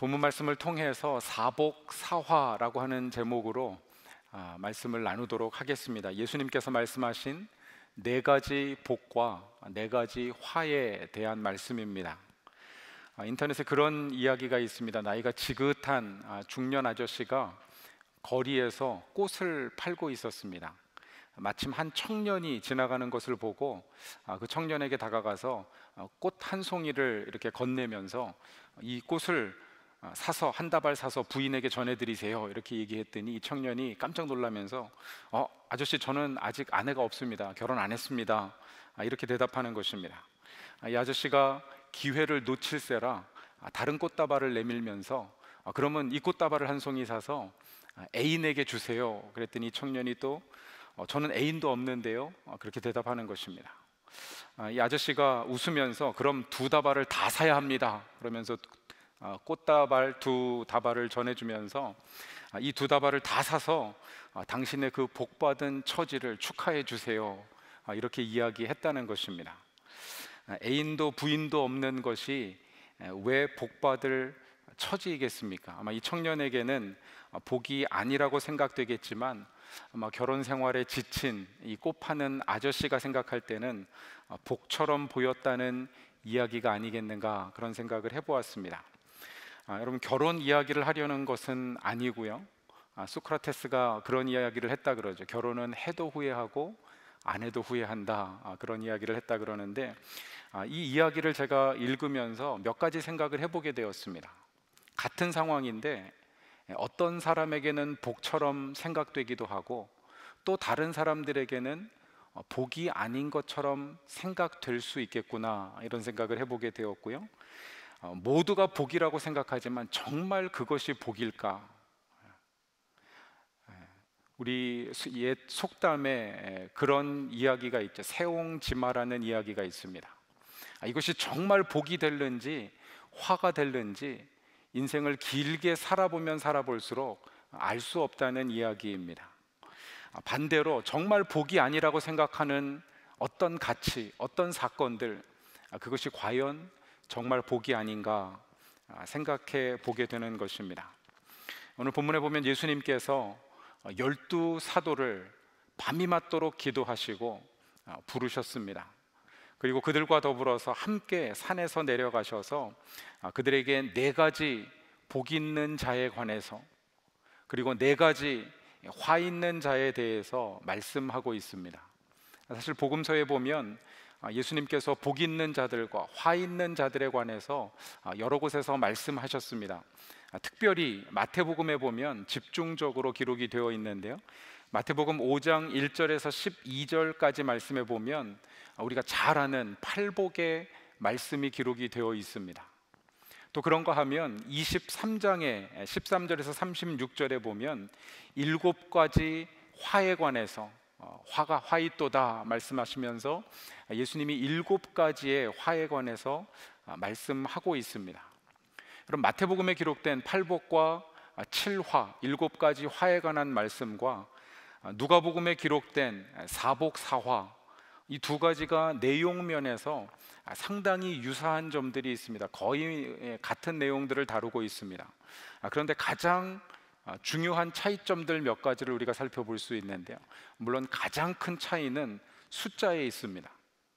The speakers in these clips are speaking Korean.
본문 말씀을 통해서 사복 사화라고 하는 제목으로 아, 말씀을 나누도록 하겠습니다. 예수님께서 말씀하신 네 가지 복과 네 가지 화에 대한 말씀입니다. 아, 인터넷에 그런 이야기가 있습니다. 나이가 지긋한 아, 중년 아저씨가 거리에서 꽃을 팔고 있었습니다. 마침 한 청년이 지나가는 것을 보고 아, 그 청년에게 다가가서 아, 꽃한 송이를 이렇게 건네면서 이 꽃을 아, 사서 한 다발 사서 부인에게 전해드리세요 이렇게 얘기했더니 이 청년이 깜짝 놀라면서 어 아저씨 저는 아직 아내가 없습니다 결혼 안 했습니다 아, 이렇게 대답하는 것입니다 아, 이 아저씨가 기회를 놓칠세라 다른 꽃다발을 내밀면서 그러면 이 꽃다발을 한 송이 사서 애인에게 주세요 그랬더니 청년이 또 어, 저는 애인도 없는데요 어, 그렇게 대답하는 것입니다 이 아저씨가 웃으면서 그럼 두 다발을 다 사야 합니다 그러면서 아, 꽃다발 두 다발을 전해주면서 아, 이두 다발을 다 사서 아, 당신의 그 복받은 처지를 축하해 주세요. 이렇게 이야기했다는 것입니다. 애인도 부인도 없는 것이 왜 복받을 처지이겠습니까? 아마 이 청년에게는 복이 아니라고 생각되겠지만 아마 결혼 생활에 지친 이 꽃파는 아저씨가 생각할 때는 복처럼 보였다는 이야기가 아니겠는가 그런 생각을 해보았습니다. 아, 여러분 결혼 이야기를 하려는 것은 아니고요. 아, 소크라테스가 그런 이야기를 했다 그러죠. 결혼은 해도 후회하고 안 해도 후회한다 아, 그런 이야기를 했다 그러는데 아, 이 이야기를 제가 읽으면서 몇 가지 생각을 해보게 되었습니다. 같은 상황인데 어떤 사람에게는 복처럼 생각되기도 하고 또 다른 사람들에게는 어, 복이 아닌 것처럼 생각될 수 있겠구나 이런 생각을 해보게 되었고요. 어, 모두가 복이라고 생각하지만 정말 그것이 복일까? 예. 우리 옛 속담에 예, 그런 이야기가 있죠. 세옹지마라는 이야기가 있습니다. 아, 이것이 정말 복이 될는지 화가 될는지 인생을 길게 살아보면 살아볼수록 알 수 없다는 이야기입니다. 아, 반대로 정말 복이 아니라고 생각하는 어떤 가치, 어떤 사건들 아, 그것이 과연 정말 복이 아닌가 아, 생각해 보게 되는 것입니다. 오늘 본문에 보면 예수님께서 어, 열두 사도를 밤이 맞도록 기도하시고 아, 부르셨습니다. 그리고 그들과 더불어서 함께 산에서 내려가셔서 아, 그들에게 네 가지 복 있는 자에 관해서 그리고 네 가지 화 있는 자에 대해서 말씀하고 있습니다. 사실 복음서에 보면 아, 예수님께서 복 있는 자들과 화 있는 자들에 관해서 아, 여러 곳에서 말씀하셨습니다. 아, 특별히 마태복음에 보면 집중적으로 기록이 되어 있는데요. 마태복음 5장 1절에서 12절까지 말씀해 보면 우리가 잘 아는 팔복의 말씀이 기록이 되어 있습니다. 또 그런가 하면 23장에 13절에서 36절에 보면 일곱 가지 화에 관해서 어, 화가 화이또다 말씀하시면서 예수님이 일곱 가지의 화에 관해서 어, 말씀하고 있습니다. 그럼 마태복음에 기록된 팔복과 어, 칠화 일곱 가지 화에 관한 말씀과 누가복음에 기록된 사복 사화 이 두 가지가 내용 면에서 상당히 유사한 점들이 있습니다. 거의 예, 같은 내용들을 다루고 있습니다. 아, 그런데 가장 아, 중요한 차이점들 몇 가지를 우리가 살펴볼 수 있는데요. 물론 가장 큰 차이는 숫자에 있습니다.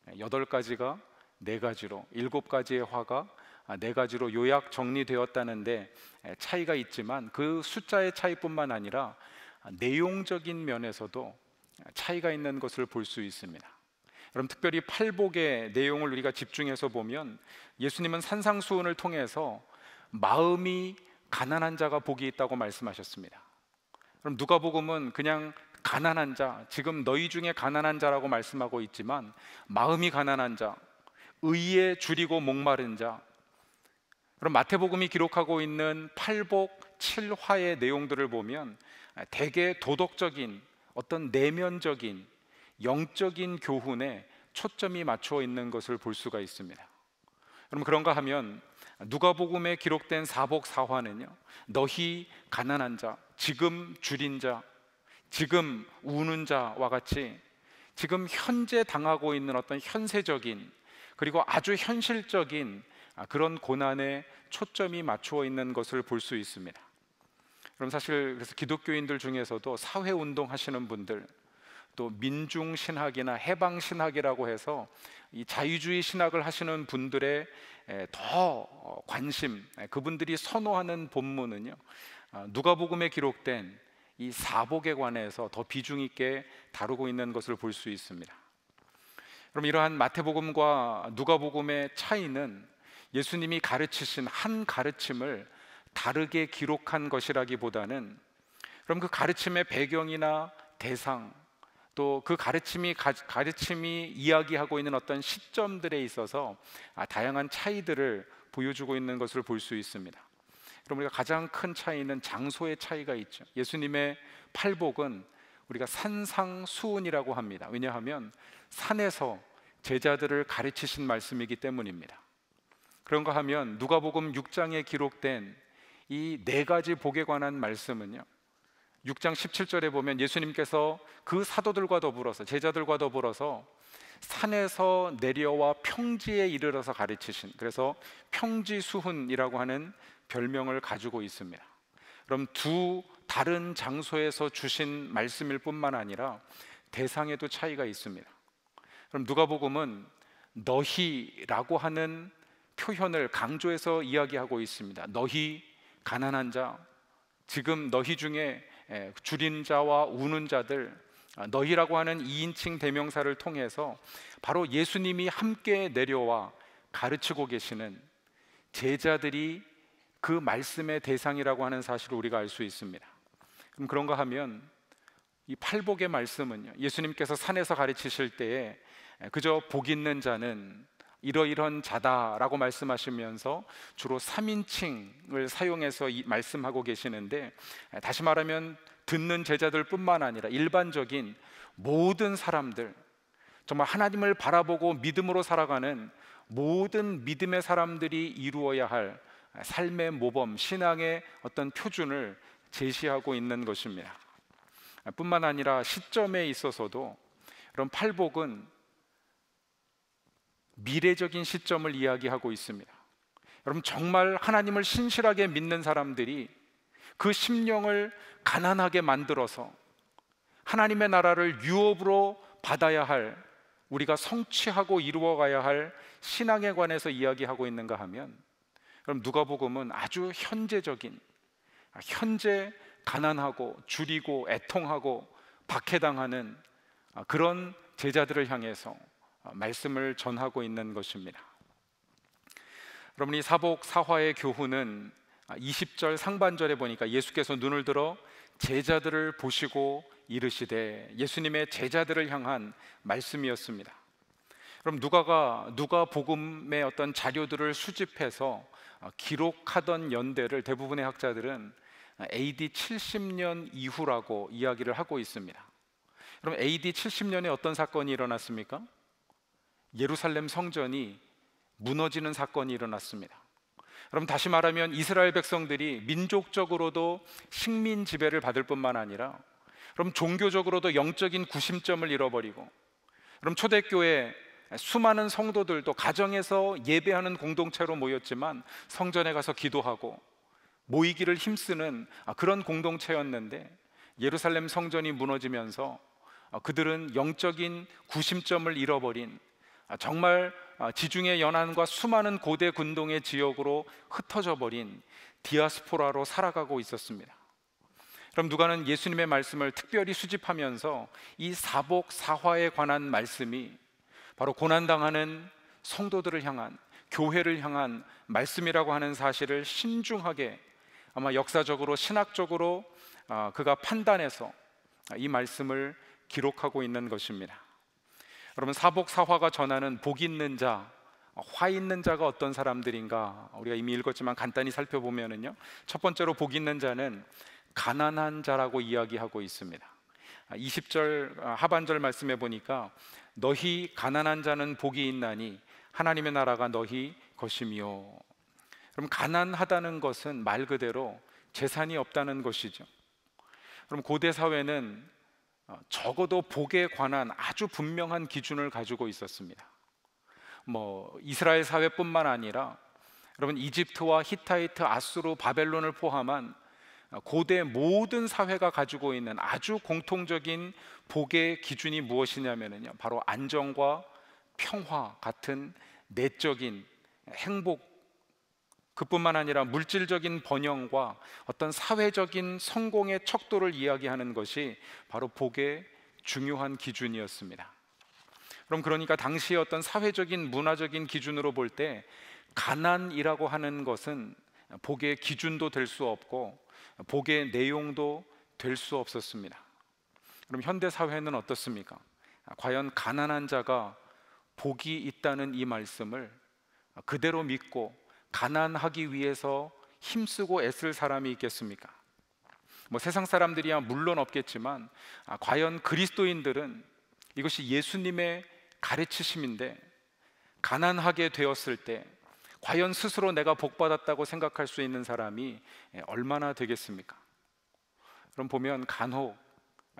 네, 여덟 가지가 네 가지로, 일곱 가지의 화가 아, 네 가지로 요약 정리되었다는데 차이가 있지만 그 숫자의 차이뿐만 아니라 아, 내용적인 면에서도 차이가 있는 것을 볼 수 있습니다. 여러분 특별히 팔복의 내용을 우리가 집중해서 보면 예수님은 산상수훈을 통해서 마음이 가난한 자가 복이 있다고 말씀하셨습니다. 그럼 누가복음은 그냥 가난한 자, 지금 너희 중에 가난한 자라고 말씀하고 있지만 마음이 가난한 자, 의에 줄이고 목마른 자. 그럼 마태복음이 기록하고 있는 팔복, 칠화의 내용들을 보면 대개 도덕적인 어떤 내면적인 영적인 교훈에 초점이 맞춰 있는 것을 볼 수가 있습니다. 그럼 그런가 하면 누가복음에 기록된 사복 사화는요. 너희 가난한 자, 지금 줄인 자, 지금 우는 자와 같이 지금 현재 당하고 있는 어떤 현세적인 그리고 아주 현실적인 아, 그런 고난에 초점이 맞추어 있는 것을 볼 수 있습니다. 그럼 사실 그래서 기독교인들 중에서도 사회 운동 하시는 분들 또 민중 신학이나 해방 신학이라고 해서 이 자유주의 신학을 하시는 분들의 더 어, 관심, 그분들이 선호하는 본문은요. 아, 누가복음에 기록된 이 사복에 관해서 더 비중 있게 다루고 있는 것을 볼 수 있습니다. 그럼 이러한 마태복음과 누가복음의 차이는 예수님이 가르치신 한 가르침을 다르게 기록한 것이라기보다는 그럼 그 가르침의 배경이나 대상 또그 가르침이 가, 르침이 이야기하고 있는 어떤 시점들에 있어서 아, 다양한 차이들을 보여주고 있는 것을 볼 수 있습니다. 그럼 우리가 가장 큰 차이는 장소의 차이가 있죠. 예수님의 팔복은 우리가 산상수훈이라고 합니다. 왜냐하면 산에서 제자들을 가르치신 말씀이기 때문입니다. 그런가 하면 누가복음 6장에 기록된 이 네 가지 복에 관한 말씀은요. 6장 17절에 보면 예수님께서 그 사도들과 더불어서 제자들과 더불어서 산에서 내려와 평지에 이르러서 가르치신 그래서 평지수훈이라고 하는 별명을 가지고 있습니다. 그럼 두 다른 장소에서 주신 말씀일 뿐만 아니라 대상에도 차이가 있습니다. 그럼 누가복음은 너희라고 하는 표현을 강조해서 이야기하고 있습니다. 너희 가난한 자 지금 너희 중에 예, 줄인 자와 우는 자들 아, 너희라고 하는 2인칭 대명사를 통해서 바로 예수님이 함께 내려와 가르치고 계시는 제자들이 그 말씀의 대상이라고 하는 사실을 우리가 알 수 있습니다. 그럼 그런가 하면 이 팔복의 말씀은요. 예수님께서 산에서 가르치실 때에 그저 복 있는 자는 이러이런 자다라고 말씀하시면서 주로 3인칭을 사용해서 말씀하고 계시는데 다시 말하면 듣는 제자들뿐만 아니라 일반적인 모든 사람들 정말 하나님을 바라보고 믿음으로 살아가는 모든 믿음의 사람들이 이루어야 할 삶의 모범, 신앙의 어떤 표준을 제시하고 있는 것입니다. 뿐만 아니라 시점에 있어서도 그런 팔복은 미래적인 시점을 이야기하고 있습니다. 여러분 정말 하나님을 신실하게 믿는 사람들이 그 심령을 가난하게 만들어서 하나님의 나라를 유업으로 받아야 할 우리가 성취하고 이루어가야 할 신앙에 관해서 이야기하고 있는가 하면 그럼 누가복음은 아주 현재적인 현재 가난하고 줄이고 애통하고 박해당하는 그런 제자들을 향해서 어, 말씀을 전하고 있는 것입니다. 여러분 이 사복 사화의 교훈은 20절 아, 상반절에 보니까 예수께서 눈을 들어 제자들을 보시고 이르시되 예수님의 제자들을 향한 말씀이었습니다. 그럼 누가가 누가 복음의 어떤 자료들을 수집해서 어, 기록하던 연대를 대부분의 학자들은 아, AD 70년 이후라고 이야기를 하고 있습니다. 그럼 AD 70년에 어떤 사건이 일어났습니까? 예루살렘 성전이 무너지는 사건이 일어났습니다. 그럼 다시 말하면 이스라엘 백성들이 민족적으로도 식민 지배를 받을 뿐만 아니라 그럼 종교적으로도 영적인 구심점을 잃어버리고 그럼 초대교회 수많은 성도들도 가정에서 예배하는 공동체로 모였지만 성전에 가서 기도하고 모이기를 힘쓰는 아, 그런 공동체였는데 예루살렘 성전이 무너지면서 아, 그들은 영적인 구심점을 잃어버린 아, 정말 아, 지중해 연안과 수많은 고대 군동의 지역으로 흩어져 버린 디아스포라로 살아가고 있었습니다. 그럼 누가는 예수님의 말씀을 특별히 수집하면서 이 사복 사화에 관한 말씀이 바로 고난당하는 성도들을 향한 교회를 향한 말씀이라고 하는 사실을 신중하게 아마 역사적으로 신학적으로 아, 그가 판단해서 이 말씀을 기록하고 있는 것입니다. 여러분 사복 사화가 전하는 복 있는 자, 화 있는 자가 어떤 사람들인가 우리가 이미 읽었지만 간단히 살펴보면은요. 첫 번째로 복 있는 자는 가난한 자라고 이야기하고 있습니다. 20절 아, 하반절 말씀해 보니까 너희 가난한 자는 복이 있나니 하나님의 나라가 너희 것이요 그럼 가난하다는 것은 말 그대로 재산이 없다는 것이죠. 그럼 고대 사회는 어, 적어도 복에 관한 아주 분명한 기준을 가지고 있었습니다. 뭐 이스라엘 사회뿐만 아니라 여러분 이집트와 히타이트, 아수르, 바벨론을 포함한 어, 고대 모든 사회가 가지고 있는 아주 공통적인 복의 기준이 무엇이냐면요. 바로 안정과 평화 같은 내적인 행복 그뿐만 아니라 물질적인 번영과 어떤 사회적인 성공의 척도를 이야기하는 것이 바로 복의 중요한 기준이었습니다. 그럼 그러니까 당시의 어떤 사회적인 문화적인 기준으로 볼 때 가난이라고 하는 것은 복의 기준도 될 수 없고 복의 내용도 될 수 없었습니다. 그럼 현대 사회는 어떻습니까? 과연 가난한 자가 복이 있다는 이 말씀을 그대로 믿고 가난하기 위해서 힘쓰고 애쓸 사람이 있겠습니까? 뭐 세상 사람들이야 물론 없겠지만 아, 과연 그리스도인들은 이것이 예수님의 가르치심인데 가난하게 되었을 때 과연 스스로 내가 복 받았다고 생각할 수 있는 사람이 예, 얼마나 되겠습니까? 그럼 보면 간혹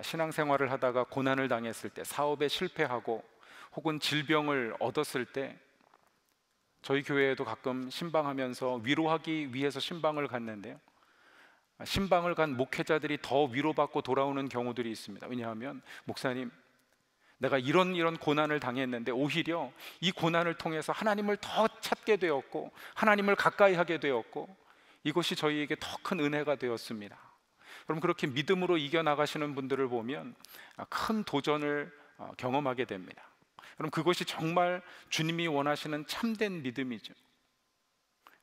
신앙생활을 하다가 고난을 당했을 때 사업에 실패하고 혹은 질병을 얻었을 때 저희 교회에도 가끔 신방하면서 위로하기 위해서 신방을 갔는데요. 신방을 간 목회자들이 더 위로받고 돌아오는 경우들이 있습니다. 왜냐하면 목사님 내가 이런 이런 고난을 당했는데 오히려 이 고난을 통해서 하나님을 더 찾게 되었고 하나님을 가까이 하게 되었고 이것이 저희에게 더 큰 은혜가 되었습니다. 그럼 그렇게 믿음으로 이겨나가시는 분들을 보면 큰 도전을 경험하게 됩니다. 그럼 그것이 정말 주님이 원하시는 참된 믿음이죠.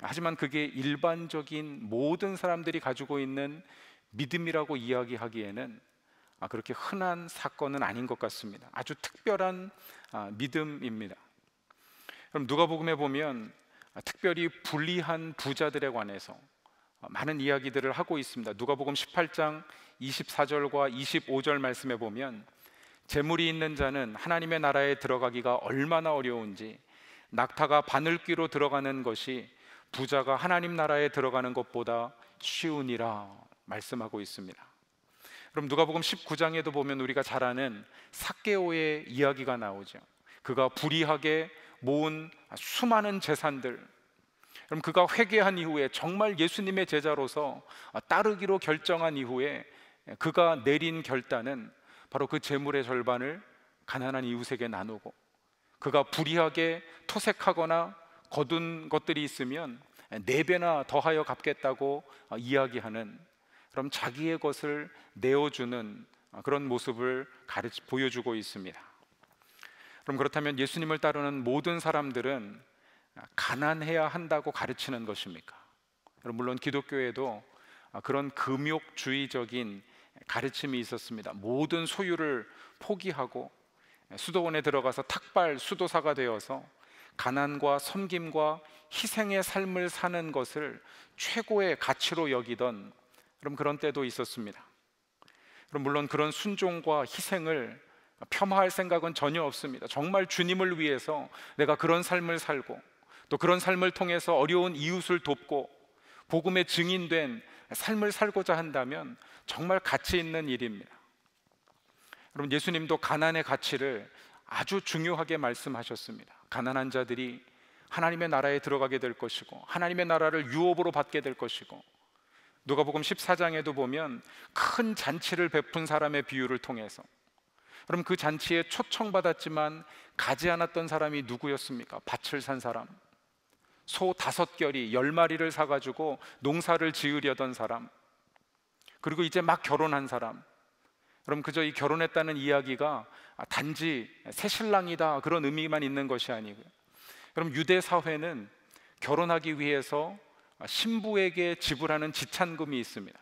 하지만 그게 일반적인 모든 사람들이 가지고 있는 믿음이라고 이야기하기에는 아, 그렇게 흔한 사건은 아닌 것 같습니다. 아주 특별한 아, 믿음입니다. 그럼 누가복음에 보면 아, 특별히 불리한 부자들에 관해서 어, 많은 이야기들을 하고 있습니다. 누가복음 18장 24절과 25절 말씀에 보면 재물이 있는 자는 하나님의 나라에 들어가기가 얼마나 어려운지 낙타가 바늘귀로 들어가는 것이 부자가 하나님 나라에 들어가는 것보다 쉬우니라 말씀하고 있습니다. 그럼 누가복음 19장에도 보면 우리가 잘 아는 사케오의 이야기가 나오죠. 그가 불의하게 모은 수많은 재산들 그럼 그가 회개한 이후에 정말 예수님의 제자로서 따르기로 결정한 이후에 그가 내린 결단은 바로 그 재물의 절반을 가난한 이웃에게 나누고 그가 불이하게 토색하거나 거둔 것들이 있으면 네 배나 더하여 갚겠다고 어, 이야기하는 그럼 자기의 것을 내어주는 어, 그런 모습을 가르 보여주고 있습니다. 그럼 그렇다면 예수님을 따르는 모든 사람들은 어, 가난해야 한다고 가르치는 것입니까? 물론 기독교에도 그런 금욕주의적인 가르침이 있었습니다. 모든 소유를 포기하고 수도원에 들어가서 탁발 수도사가 되어서 가난과 섬김과 희생의 삶을 사는 것을 최고의 가치로 여기던 그럼 그런 때도 있었습니다. 그럼 물론 그런 순종과 희생을 폄하할 생각은 전혀 없습니다. 정말 주님을 위해서 내가 그런 삶을 살고 또 그런 삶을 통해서 어려운 이웃을 돕고 복음의 증인된 삶을 살고자 한다면 정말 가치 있는 일입니다. 여러분 예수님도 가난의 가치를 아주 중요하게 말씀하셨습니다. 가난한 자들이 하나님의 나라에 들어가게 될 것이고 하나님의 나라를 유업으로 받게 될 것이고 누가복음 14장에도 보면 큰 잔치를 베푼 사람의 비유를 통해서 그럼 그 잔치에 초청받았지만 가지 않았던 사람이 누구였습니까? 밭을 산 사람 소 다섯 결이 열 마리를 사가지고 농사를 지으려던 사람 그리고 이제 막 결혼한 사람 그럼 그저 이 결혼했다는 이야기가 아, 단지 새 신랑이다 그런 의미만 있는 것이 아니고요. 그럼 유대 사회는 결혼하기 위해서 아, 신부에게 지불하는 지참금이 있습니다.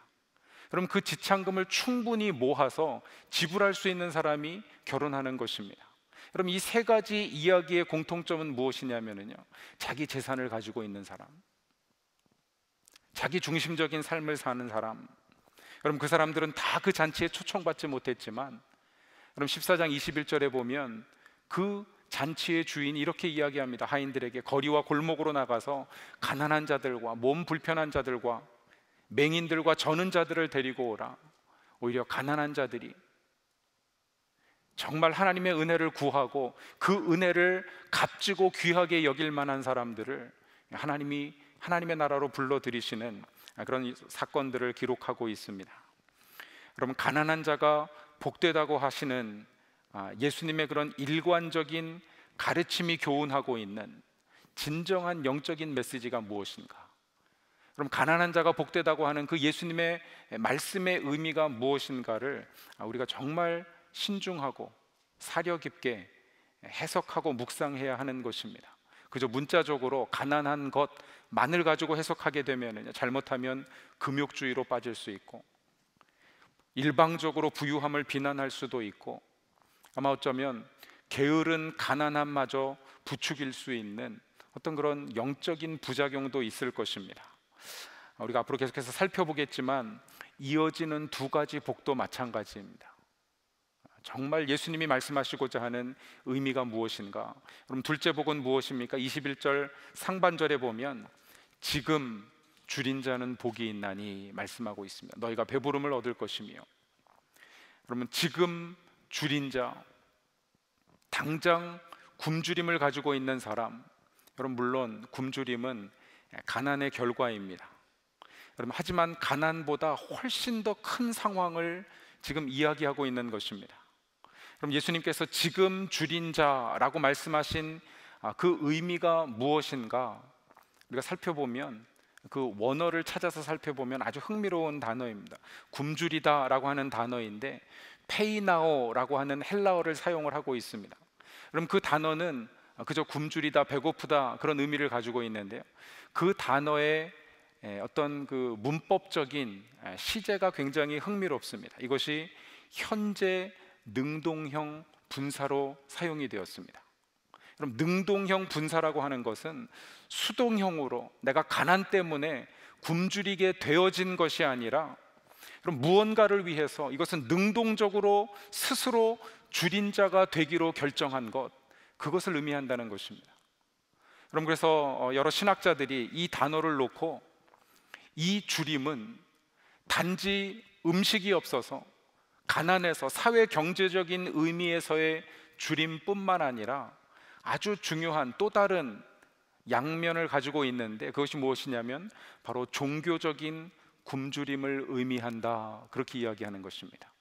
그럼 그 지참금을 충분히 모아서 지불할 수 있는 사람이 결혼하는 것입니다. 여러분 이 세 가지 이야기의 공통점은 무엇이냐면요. 자기 재산을 가지고 있는 사람. 자기 중심적인 삶을 사는 사람. 여러분 그 사람들은 다 그 잔치에 초청받지 못했지만 여러 14장 21절에 보면 그 잔치의 주인이 이렇게 이야기합니다. 하인들에게 거리와 골목으로 나가서 가난한 자들과 몸 불편한 자들과 맹인들과 저는 자들을 데리고 오라. 오히려 가난한 자들이 정말 하나님의 은혜를 구하고 그 은혜를 값지고 귀하게 여길 만한 사람들을 하나님이 하나님의 나라로 불러들이시는 그런 사건들을 기록하고 있습니다. 그럼 가난한 자가 복되다고 하시는 아, 예수님의 그런 일관적인 가르침이 교훈하고 있는 진정한 영적인 메시지가 무엇인가? 그럼 가난한 자가 복되다고 하는 그 예수님의 말씀의 의미가 무엇인가를 우리가 정말 신중하고 사려 깊게 해석하고 묵상해야 하는 것입니다. 그저 문자적으로 가난한 것만을 가지고 해석하게 되면 잘못하면 금욕주의로 빠질 수 있고 일방적으로 부유함을 비난할 수도 있고 아마 어쩌면 게으른 가난함마저 부추길 수 있는 어떤 그런 영적인 부작용도 있을 것입니다. 우리가 앞으로 계속해서 살펴보겠지만 이어지는 두 가지 복도 마찬가지입니다. 정말 예수님이 말씀하시고자 하는 의미가 무엇인가? 그럼 둘째 복은 무엇입니까? 21절 상반절에 보면 지금 줄인 자는 복이 있나니 말씀하고 있습니다. 너희가 배부름을 얻을 것이며. 그러면 지금 줄인 자 당장 굶주림을 가지고 있는 사람. 여러분 물론 굶주림은 가난의 결과입니다. 여러분 하지만 가난보다 훨씬 더 큰 상황을 지금 이야기하고 있는 것입니다. 그럼 예수님께서 지금 줄인 자라고 말씀하신 아, 그 의미가 무엇인가 우리가 살펴보면 그 원어를 찾아서 살펴보면 아주 흥미로운 단어입니다. 굶주리다라고 하는 단어인데 페이나오라고 하는 헬라어를 사용을 하고 있습니다. 그럼 그 단어는 아, 그저 굶주리다, 배고프다 그런 의미를 가지고 있는데요. 그 단어의 어떤 그 문법적인 시제가 굉장히 흥미롭습니다. 이것이 현재 능동형 분사로 사용이 되었습니다. 그럼 능동형 분사라고 하는 것은 수동형으로 내가 가난 때문에 굶주리게 되어진 것이 아니라 그럼 무언가를 위해서 이것은 능동적으로 스스로 줄인 자가 되기로 결정한 것 그것을 의미한다는 것입니다. 그럼 그래서 어, 여러 신학자들이 이 단어를 놓고 이 줄임은 단지 음식이 없어서 가난에서 사회 경제적인 의미에서의 줄임뿐만 아니라 아주 중요한 또 다른 양면을 가지고 있는데 그것이 무엇이냐면 바로 종교적인 굶주림을 의미한다. 그렇게 이야기하는 것입니다.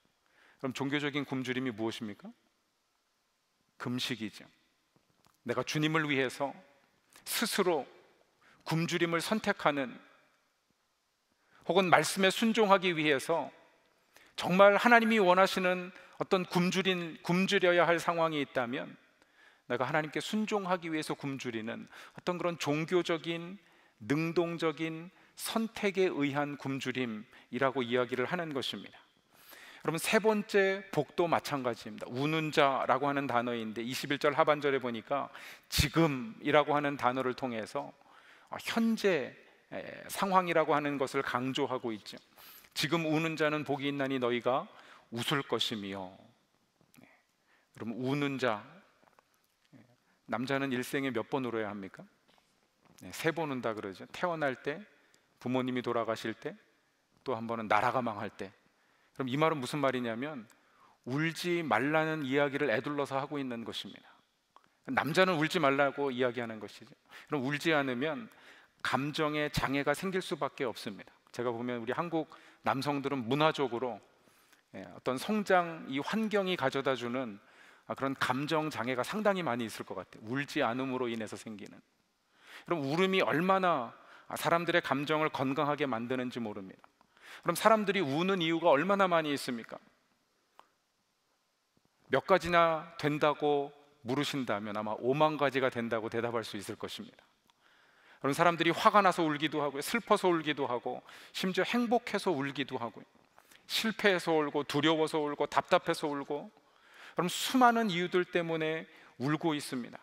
그럼 종교적인 굶주림이 무엇입니까? 금식이죠. 내가 주님을 위해서 스스로 굶주림을 선택하는 혹은 말씀에 순종하기 위해서 정말 하나님이 원하시는 어떤 굶주린 굶주려야 할 상황이 있다면 내가 하나님께 순종하기 위해서 굶주리는 어떤 그런 종교적인 능동적인 선택에 의한 굶주림이라고 이야기를 하는 것입니다. 여러분 세 번째 복도 마찬가지입니다. 우는 자라고 하는 단어인데 21절 하반절에 보니까 지금이라고 하는 단어를 통해서 아, 현재 상황이라고 하는 것을 강조하고 있죠. 지금 우는 자는 복이 있나니 너희가 웃을 것이며 여러 네. 우는 자 네. 남자는 일생에 몇 번 울어야 합니까? 네, 세번 운다 그러죠. 태어날 때, 부모님이 돌아가실 때, 또 한 번은 나라가 망할 때. 그럼 이 말은 무슨 말이냐면 울지 말라는 이야기를 애둘러서 하고 있는 것입니다. 남자는 울지 말라고 이야기하는 것이죠. 그럼 울지 않으면 감정의 장애가 생길 수밖에 없습니다. 제가 보면 우리 한국 남성들은 문화적으로 예, 어떤 성장 이 환경이 가져다 주는 아, 그런 감정 장애가 상당히 많이 있을 것 같아요. 울지 않음으로 인해서 생기는. 그럼 울음이 얼마나 아, 사람들의 감정을 건강하게 만드는지 모릅니다. 그럼 사람들이 우는 이유가 얼마나 많이 있습니까? 몇 가지나 된다고 물으신다면 아마 5만 가지가 된다고 대답할 수 있을 것입니다. 그런 사람들이 화가 나서 울기도 하고 슬퍼서 울기도 하고 심지어 행복해서 울기도 하고 실패해서 울고 두려워서 울고 답답해서 울고 그러 수많은 이유들 때문에 울고 있습니다.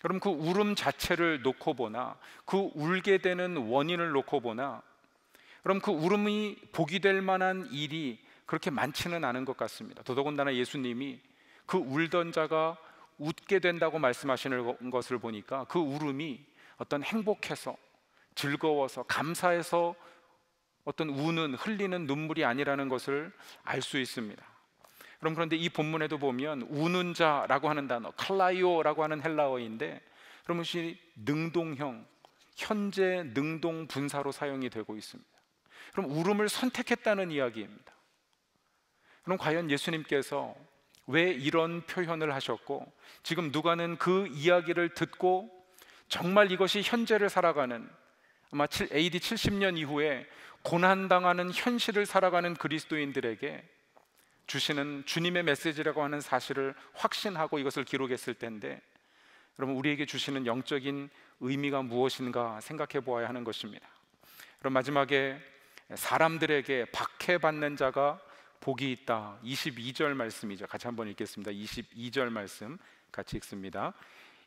그럼 그 울음 자체를 놓고 보나 그 울게 되는 원인을 놓고 보나 그럼 그 울음이 복이 될 만한 일이 그렇게 많지는 않은 것 같습니다. 더더군다나 예수님이 그 울던 자가 웃게 된다고 말씀하시는 것을 보니까 그 울음이 어떤 행복해서 즐거워서 감사해서 어떤 우는 흘리는 눈물이 아니라는 것을 알 수 있습니다. 그럼 그런데 이 본문에도 보면 우는 자라고 하는 단어 칼라이오라고 하는 헬라어인데 그러면 능동형 현재 능동 분사로 사용이 되고 있습니다. 그럼 울음을 선택했다는 이야기입니다. 그럼 과연 예수님께서 왜 이런 표현을 하셨고 지금 누가는 그 이야기를 듣고 정말 이것이 현재를 살아가는 아마 AD 70년 이후에 고난당하는 현실을 살아가는 그리스도인들에게 주시는 주님의 메시지라고 하는 사실을 확신하고 이것을 기록했을 텐데 여러분 우리에게 주시는 영적인 의미가 무엇인가 생각해 보아야 하는 것입니다. 그럼 마지막에 사람들에게 박해받는 자가 복이 있다. 22절 말씀이죠. 같이 한번 읽겠습니다. 22절 말씀 같이 읽습니다.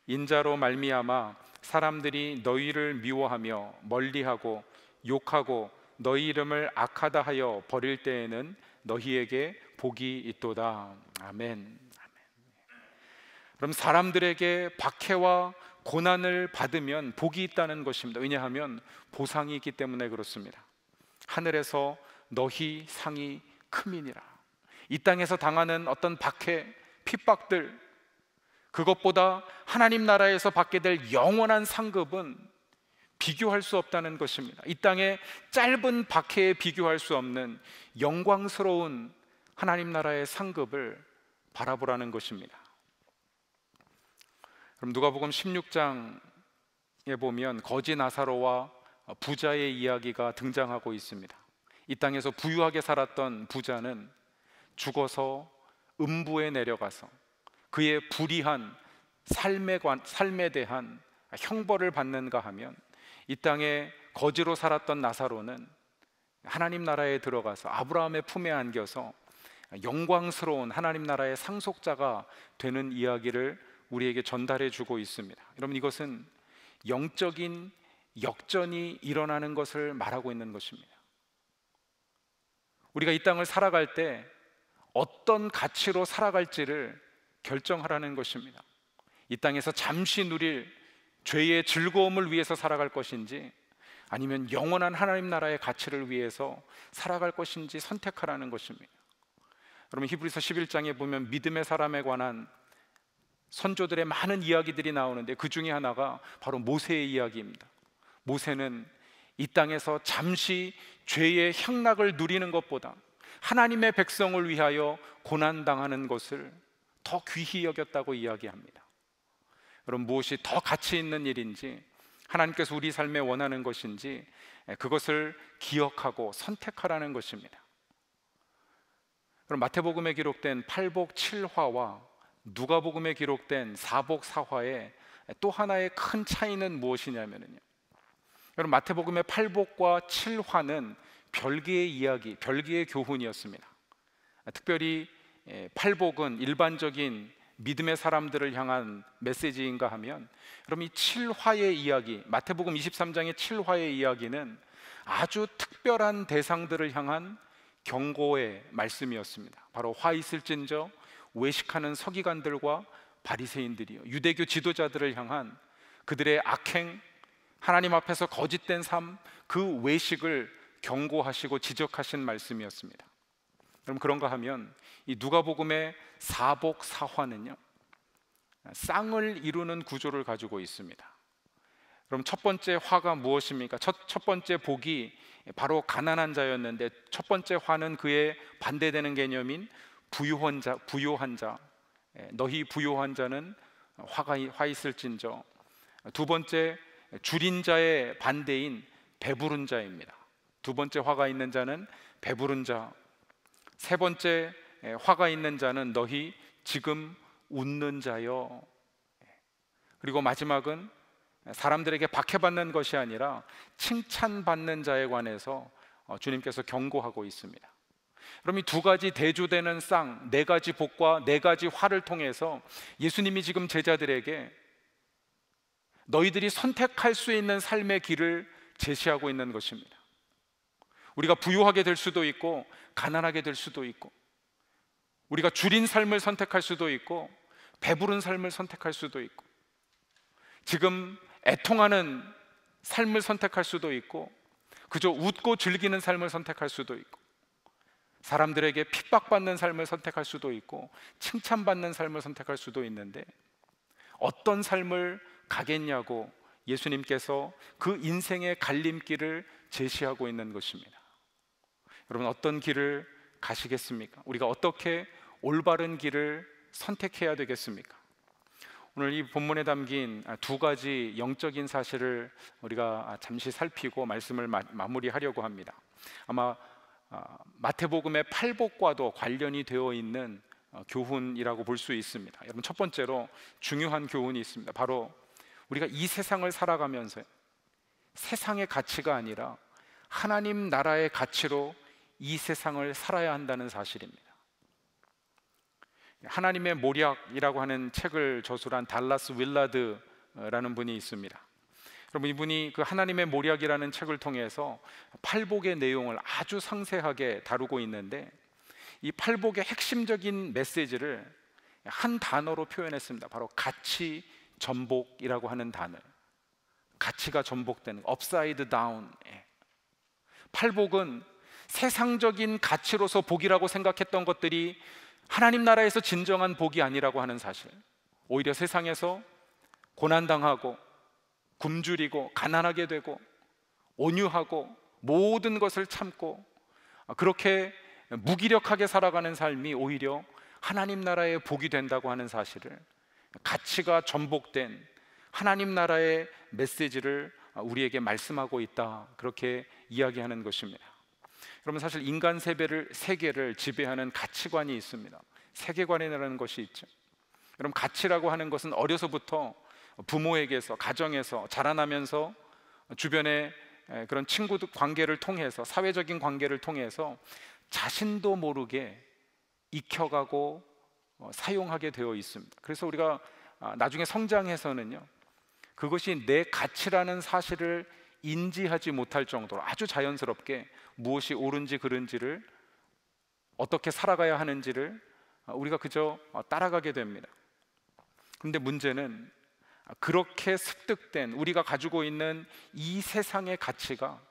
인자로 말미암아 사람들이 너희를 미워하며 멀리하고 욕하고 너희 이름을 악하다 하여 버릴 때에는 너희에게 복이 있도다. 아멘. 아멘. 그럼 사람들에게 박해와 고난을 받으면 복이 있다는 것입니다. 왜냐하면 보상이 있기 때문에 그렇습니다. 하늘에서 너희 상이 큼이니라. 이 땅에서 당하는 어떤 박해, 핍박들, 그것보다 하나님 나라에서 받게 될 영원한 상급은 비교할 수 없다는 것입니다. 이 땅의 짧은 박해에 비교할 수 없는 영광스러운 하나님 나라의 상급을 바라보라는 것입니다. 그럼 누가복음 16장에 보면 거지 나사로와 부자의 이야기가 등장하고 있습니다. 이 땅에서 부유하게 살았던 부자는 죽어서 음부에 내려가서 그의 불의한 삶에, 관, 삶에 대한 형벌을 받는가 하면 이 땅에 거지로 살았던 나사로는 하나님 나라에 들어가서 아브라함의 품에 안겨서 영광스러운 하나님 나라의 상속자가 되는 이야기를 우리에게 전달해 주고 있습니다. 여러분 이것은 영적인 역전이 일어나는 것을 말하고 있는 것입니다. 우리가 이 땅을 살아갈 때 어떤 가치로 살아갈지를 결정하라는 것입니다. 이 땅에서 잠시 누릴 죄의 즐거움을 위해서 살아갈 것인지 아니면 영원한 하나님 나라의 가치를 위해서 살아갈 것인지 선택하라는 것입니다. 여러분 히브리서 11장에 보면 믿음의 사람에 관한 선조들의 많은 이야기들이 나오는데 그 중에 하나가 바로 모세의 이야기입니다. 모세는 이 땅에서 잠시 죄의 향락을 누리는 것보다 하나님의 백성을 위하여 고난 당하는 것을 더 귀히 여겼다고 이야기합니다. 여러분 무엇이 더 가치 있는 일인지 하나님께서 우리 삶에 원하는 것인지 예, 그것을 기억하고 선택하라는 것입니다. 그럼 마태복음에 기록된 팔복 7화와 누가복음에 기록된 사복 4화의 또 하나의 큰 차이는 무엇이냐면요. 여러분 마태복음의 팔복과 7화는 별개의 이야기, 별개의 교훈이었습니다. 특별히 예, 팔복은 일반적인 믿음의 사람들을 향한 메시지인가 하면 여러분 이 7화의 이야기 마태복음 23장의 7화의 이야기는 아주 특별한 대상들을 향한 경고의 말씀이었습니다. 바로 화 있을진저 외식하는 서기관들과 바리새인들이요 유대교 지도자들을 향한 그들의 악행 하나님 앞에서 거짓된 삶 그 외식을 경고하시고 지적하신 말씀이었습니다. 그럼 그런가 하면 이 누가복음의 사복 사화는요. 쌍을 이루는 구조를 가지고 있습니다. 그럼 첫 번째 화가 무엇입니까? 첫, 첫 번째 복이 바로 가난한 자였는데 첫 번째 화는 그에 반대되는 개념인 부유한 자, 부유한 자. 예, 너희 부유한 자는 화가 화 있을진저. 두 번째 줄인 자의 반대인 배부른 자입니다. 두 번째 화가 있는 자는 배부른 자. 세 번째 화가 있는 자는 너희 지금 웃는 자여. 예. 그리고 마지막은 사람들에게 박해받는 것이 아니라 칭찬받는 자에 관해서 어, 주님께서 경고하고 있습니다. 그럼 이 두 가지 대조되는 쌍, 네 가지 복과 네 가지 화를 통해서 예수님이 지금 제자들에게 너희들이 선택할 수 있는 삶의 길을 제시하고 있는 것입니다. 우리가 부유하게 될 수도 있고 가난하게 될 수도 있고 우리가 줄인 삶을 선택할 수도 있고 배부른 삶을 선택할 수도 있고 지금 애통하는 삶을 선택할 수도 있고 그저 웃고 즐기는 삶을 선택할 수도 있고 사람들에게 핍박받는 삶을 선택할 수도 있고 칭찬받는 삶을 선택할 수도 있는데 어떤 삶을 가겠냐고 예수님께서 그 인생의 갈림길을 제시하고 있는 것입니다. 여러분 어떤 길을 가시겠습니까? 우리가 어떻게 올바른 길을 선택해야 되겠습니까? 오늘 이 본문에 담긴 두 가지 영적인 사실을 우리가 잠시 살피고 말씀을 마, 무리하려고 합니다. 아마 아, 마태복음의 팔복과도 관련이 되어 있는 어, 교훈이라고 볼 수 있습니다. 여러분 첫 번째로 중요한 교훈이 있습니다. 바로 우리가 이 세상을 살아가면서 세상의 가치가 아니라 하나님 나라의 가치로 이 세상을 살아야 한다는 사실입니다. 하나님의 모략이라고 하는 책을 저술한 달라스 윌라드라는 분이 있습니다. 여러분 이분이 그 하나님의 모략이라는 책을 통해서 팔복의 내용을 아주 상세하게 다루고 있는데 이 팔복의 핵심적인 메시지를 한 단어로 표현했습니다. 바로 가치 전복이라고 하는 단어. 가치가 전복되는 업사이드 다운. 팔복은 세상적인 가치로서 복이라고 생각했던 것들이 하나님 나라에서 진정한 복이 아니라고 하는 사실. 오히려 세상에서 고난당하고 굶주리고 가난하게 되고 온유하고 모든 것을 참고 그렇게 무기력하게 살아가는 삶이 오히려 하나님 나라의 복이 된다고 하는 사실을 가치가 전복된 하나님 나라의 메시지를 우리에게 말씀하고 있다. 그렇게 이야기하는 것입니다. 여러분 사실 인간 세배를 세계를 지배하는 가치관이 있습니다. 세계관이라는 것이 있죠. 여러분 가치라고 하는 것은 어려서부터 부모에게서 가정에서 자라나면서 주변의 그런 친구 관계를 통해서 사회적인 관계를 통해서 자신도 모르게 익혀가고 어, 사용하게 되어 있습니다. 그래서 우리가 아, 나중에 성장해서는요 그것이 내 가치라는 사실을 인지하지 못할 정도로 아주 자연스럽게 무엇이 옳은지 그른지를 어떻게 살아가야 하는지를 어, 우리가 그저 어, 따라가게 됩니다. 근데 문제는 그렇게 습득된 우리가 가지고 있는 이 세상의 가치가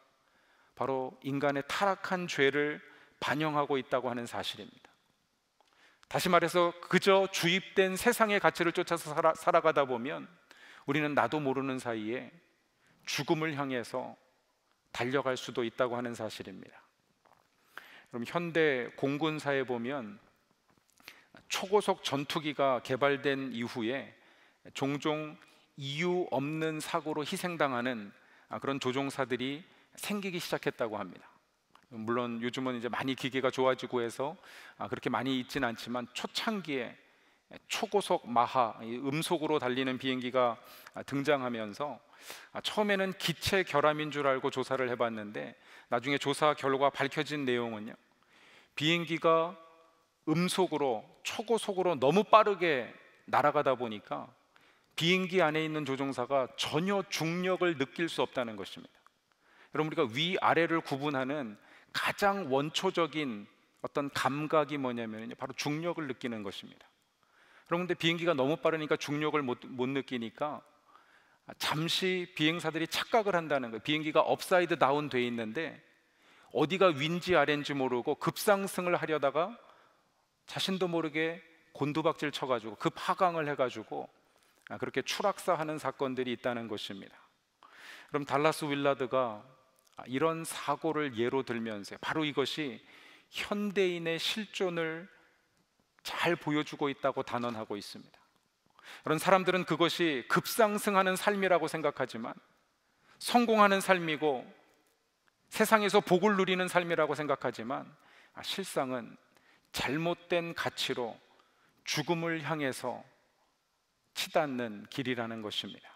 바로 인간의 타락한 죄를 반영하고 있다고 하는 사실입니다. 다시 말해서 그저 주입된 세상의 가치를 쫓아서 살아, 가다 보면 우리는 나도 모르는 사이에 죽음을 향해서 달려갈 수도 있다고 하는 사실입니다. 그럼 현대 공군사에 보면 초고속 전투기가 개발된 이후에 종종 이유 없는 사고로 희생당하는 아, 그런 조종사들이 생기기 시작했다고 합니다. 물론 요즘은 이제 많이 기계가 좋아지고 해서 아, 그렇게 많이 있진 않지만 초창기에 초고속 마하 음속으로 달리는 비행기가 등장하면서 아, 처음에는 기체 결함인 줄 알고 조사를 해봤는데 나중에 조사 결과 밝혀진 내용은요 비행기가 음속으로 초고속으로 너무 빠르게 날아가다 보니까 비행기 안에 있는 조종사가 전혀 중력을 느낄 수 없다는 것입니다. 여러분 우리가 위 아래를 구분하는 가장 원초적인 어떤 감각이 뭐냐면 바로 중력을 느끼는 것입니다. 그런데 비행기가 너무 빠르니까 중력을 못, 못 느끼니까 잠시 비행사들이 착각을 한다는 거예요. 비행기가 업사이드 다운 돼 있는데 어디가 윈지 아래인지 모르고 급상승을 하려다가 자신도 모르게 곤두박질 쳐가지고 급하강을 해가지고 아, 그렇게 추락사하는 사건들이 있다는 것입니다. 그럼 달라스 윌라드가 아, 이런 사고를 예로 들면서 바로 이것이 현대인의 실존을 잘 보여주고 있다고 단언하고 있습니다. 그런 사람들은 그것이 급상승하는 삶이라고 생각하지만 성공하는 삶이고 세상에서 복을 누리는 삶이라고 생각하지만 아, 실상은 잘못된 가치로 죽음을 향해서 치닫는 길이라는 것입니다.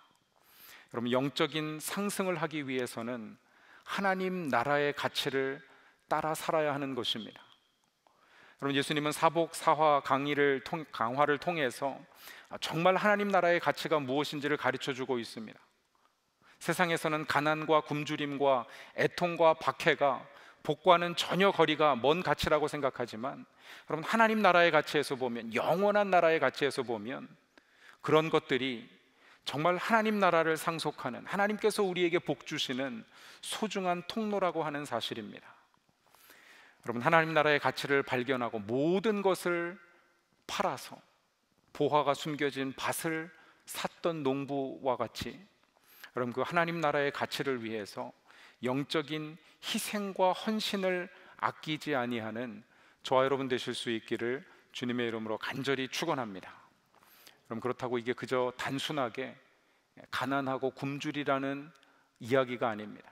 여러분 영적인 상승을 하기 위해서는 하나님 나라의 가치를 따라 살아야 하는 것입니다. 여러분 예수님은 사복 사화 강의를 통, 강화를 통해서 정말 하나님 나라의 가치가 무엇인지를 가르쳐 주고 있습니다. 세상에서는 가난과 굶주림과 애통과 박해가 복과는 전혀 거리가 먼 가치라고 생각하지만 여러분 하나님 나라의 가치에서 보면 영원한 나라의 가치에서 보면 그런 것들이 정말 하나님 나라를 상속하는 하나님께서 우리에게 복 주시는 소중한 통로라고 하는 사실입니다. 여러분 하나님 나라의 가치를 발견하고 모든 것을 팔아서 보화가 숨겨진 밭을 샀던 농부와 같이 여러분 그 하나님 나라의 가치를 위해서 영적인 희생과 헌신을 아끼지 아니하는 저와 여러분 되실 수 있기를 주님의 이름으로 간절히 축원합니다. 그럼 그렇다고 이게 그저 단순하게 가난하고 굶주리라는 이야기가 아닙니다.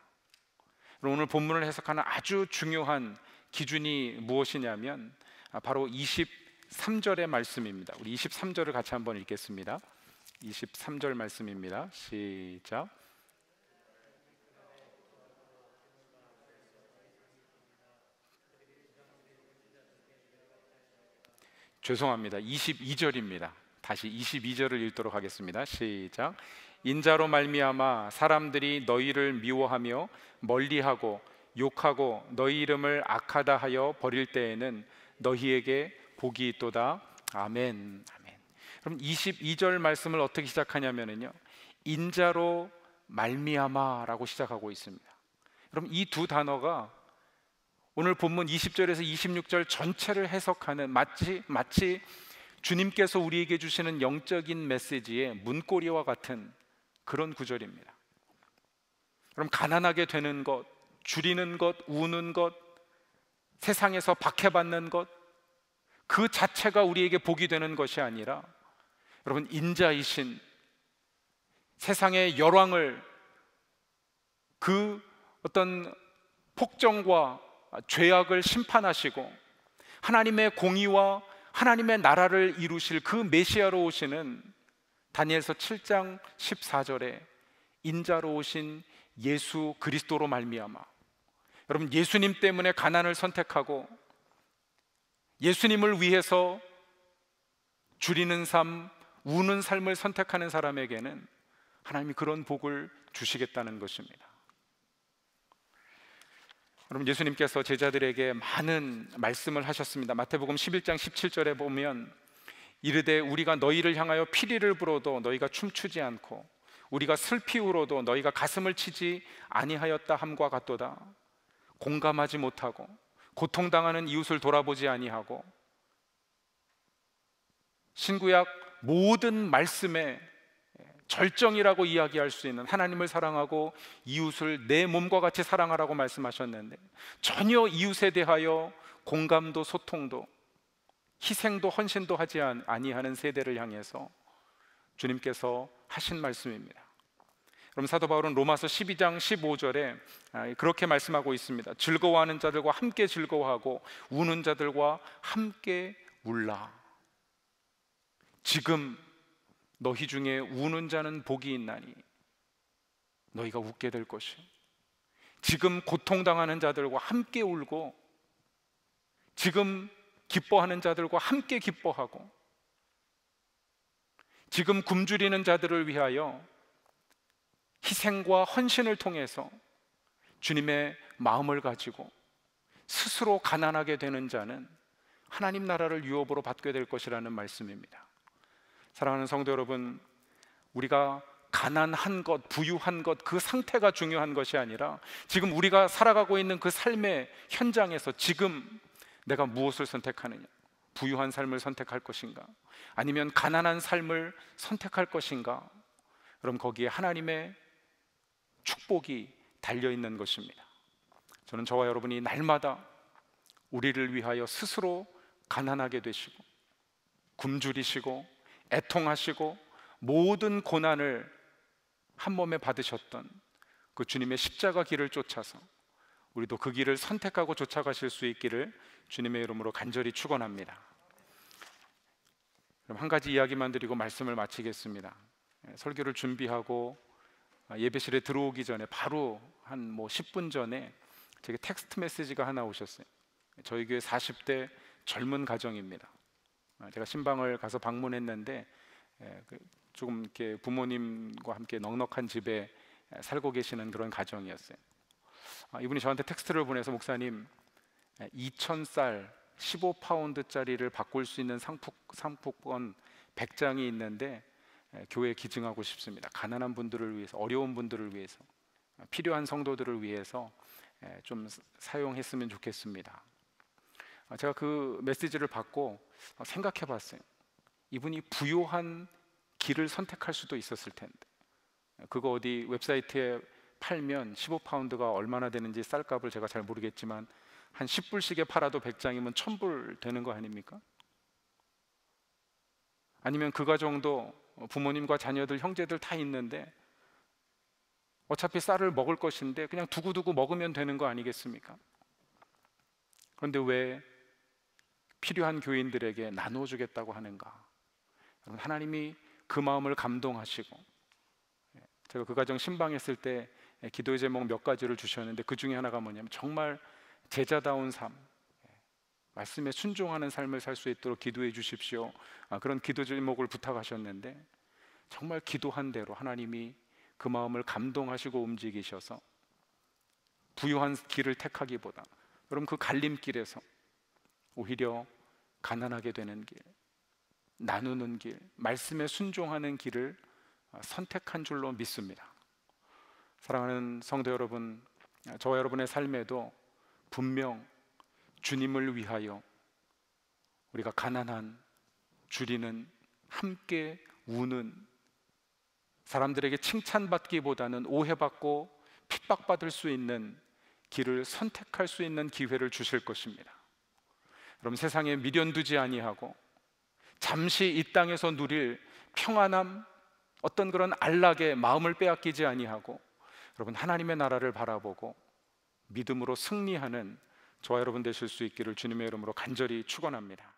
오늘 본문을 해석하는 아주 중요한 기준이 무엇이냐면 아, 바로 23절의 말씀입니다. 우리 23절을 같이 한번 읽겠습니다. 23절 말씀입니다. 시작. 죄송합니다. 22절입니다. 다시 22절을 읽도록 하겠습니다. 시작. 인자로 말미암아 사람들이 너희를 미워하며 멀리하고 욕하고 너희 이름을 악하다 하여 버릴 때에는 너희에게 복이 있도다. 아멘. 아멘. 그럼 22절 말씀을 어떻게 시작하냐면요. 인자로 말미암아라고 시작하고 있습니다. 그럼 이 두 단어가 오늘 본문 20절에서 26절 전체를 해석하는 마치 마치 주님께서 우리에게 주시는 영적인 메시지의 문고리와 같은 그런 구절입니다. 그럼 가난하게 되는 것, 줄이는 것, 우는 것, 세상에서 박해받는 것, 그 자체가 우리에게 복이 되는 것이 아니라 여러분, 인자이신 세상의 열왕을 그 어떤 폭정과 죄악을 심판하시고 하나님의 공의와 하나님의 나라를 이루실 그 메시아로 오시는 다니엘서 7장 14절에 인자로 오신 예수 그리스도로 말미암아 여러분 예수님 때문에 가난을 선택하고 예수님을 위해서 줄이는 삶, 우는 삶을 선택하는 사람에게는 하나님이 그런 복을 주시겠다는 것입니다. 여러분 예수님께서 제자들에게 많은 말씀을 하셨습니다. 마태복음 11장 17절에 보면 이르되 우리가 너희를 향하여 피리를 불어도 너희가 춤추지 않고 우리가 슬피 울어도 너희가 가슴을 치지 아니하였다 함과 같도다. 공감하지 못하고 고통당하는 이웃을 돌아보지 아니하고 신구약 모든 말씀에 절정이라고 이야기할 수 있는 하나님을 사랑하고 이웃을 내 몸과 같이 사랑하라고 말씀하셨는데 전혀 이웃에 대하여 공감도 소통도 희생도 헌신도 하지 아니하는 세대를 향해서 주님께서 하신 말씀입니다. 그럼 사도 바울은 로마서 12장 15절에 아, 그렇게 말씀하고 있습니다. 즐거워하는 자들과 함께 즐거워하고 우는 자들과 함께 울라. 지금 너희 중에 우는 자는 복이 있나니 너희가 웃게 될 것이. 지금 고통당하는 자들과 함께 울고 지금 기뻐하는 자들과 함께 기뻐하고 지금 굶주리는 자들을 위하여 희생과 헌신을 통해서 주님의 마음을 가지고 스스로 가난하게 되는 자는 하나님 나라를 유업으로 받게 될 것이라는 말씀입니다. 사랑하는 성도 여러분, 우리가 가난한 것, 부유한 것, 그 상태가 중요한 것이 아니라 지금 우리가 살아가고 있는 그 삶의 현장에서 지금 내가 무엇을 선택하느냐? 부유한 삶을 선택할 것인가? 아니면 가난한 삶을 선택할 것인가? 그럼 거기에 하나님의 축복이 달려 있는 것입니다. 저는 저와 여러분이 날마다 우리를 위하여 스스로 가난하게 되시고 굶주리시고 애통하시고 모든 고난을 한 몸에 받으셨던 그 주님의 십자가 길을 쫓아서 우리도 그 길을 선택하고 쫓아가실 수 있기를 주님의 이름으로 간절히 축원합니다. 그럼 한 가지 이야기만 드리고 말씀을 마치겠습니다. 예, 설교를 준비하고 아, 예배실에 들어오기 전에 바로 한 뭐 10분 전에 제게 텍스트 메시지가 하나 오셨어요. 저희 교회 40대 젊은 가정입니다. 아, 제가 신방을 가서 방문했는데 예, 그 조금 이렇게 부모님과 함께 넉넉한 집에 예, 살고 계시는 그런 가정이었어요. 아, 이분이 저한테 텍스트를 보내서 목사님 2 예, 0쌀 15파운드짜리를 바꿀 수 있는 상품, 상품권 100장이 있는데 예, 교회에 기증하고 싶습니다. 가난한 분들을 위해서, 어려운 분들을 위해서, 필요한 성도들을 위해서 예, 좀 사용했으면 좋겠습니다. 아, 제가 그 메시지를 받고 어, 생각해 봤어요. 이분이 부요한 길을 선택할 수도 있었을 텐데. 예, 그거 어디 웹사이트에 팔면 15파운드가 얼마나 되는지 쌀값을 제가 잘 모르겠지만 한 10불씩에 팔아도 100장이면 1000불 되는 거 아닙니까? 아니면 그 가정도 어, 부모님과 자녀들, 형제들 다 있는데 어차피 쌀을 먹을 것인데 그냥 두고두고 먹으면 되는 거 아니겠습니까? 그런데 왜 필요한 교인들에게 나누어 주겠다고 하는가? 하나님이 그 마음을 감동하시고 예, 제가 그 가정 신방했을 때 기도의 제목 몇 가지를 주셨는데 그 중에 하나가 뭐냐면 정말 제자다운 삶, 말씀에 순종하는 삶을 살 수 있도록 기도해 주십시오. 아, 그런 기도 제목을 부탁하셨는데 정말 기도한 대로 하나님이 그 마음을 감동하시고 움직이셔서 부유한 길을 택하기보다 여러분 그 갈림길에서 오히려 가난하게 되는 길, 나누는 길, 말씀에 순종하는 길을 아, 선택한 줄로 믿습니다. 사랑하는 성도 여러분, 아, 저와 여러분의 삶에도 분명 주님을 위하여 우리가 가난한 줄이는 함께 우는 사람들에게 칭찬받기보다는 오해받고 핍박받을 수 있는 길을 선택할 수 있는 기회를 주실 것입니다. 그럼 세상에 미련 두지 아니하고 잠시 이 땅에서 누릴 평안함 어떤 그런 안락에 마음을 빼앗기지 아니하고 여러분 하나님의 나라를 바라보고 믿음으로 승리하는 저와 여러분 되실 수 있기를 주님의 이름으로 간절히 축원합니다.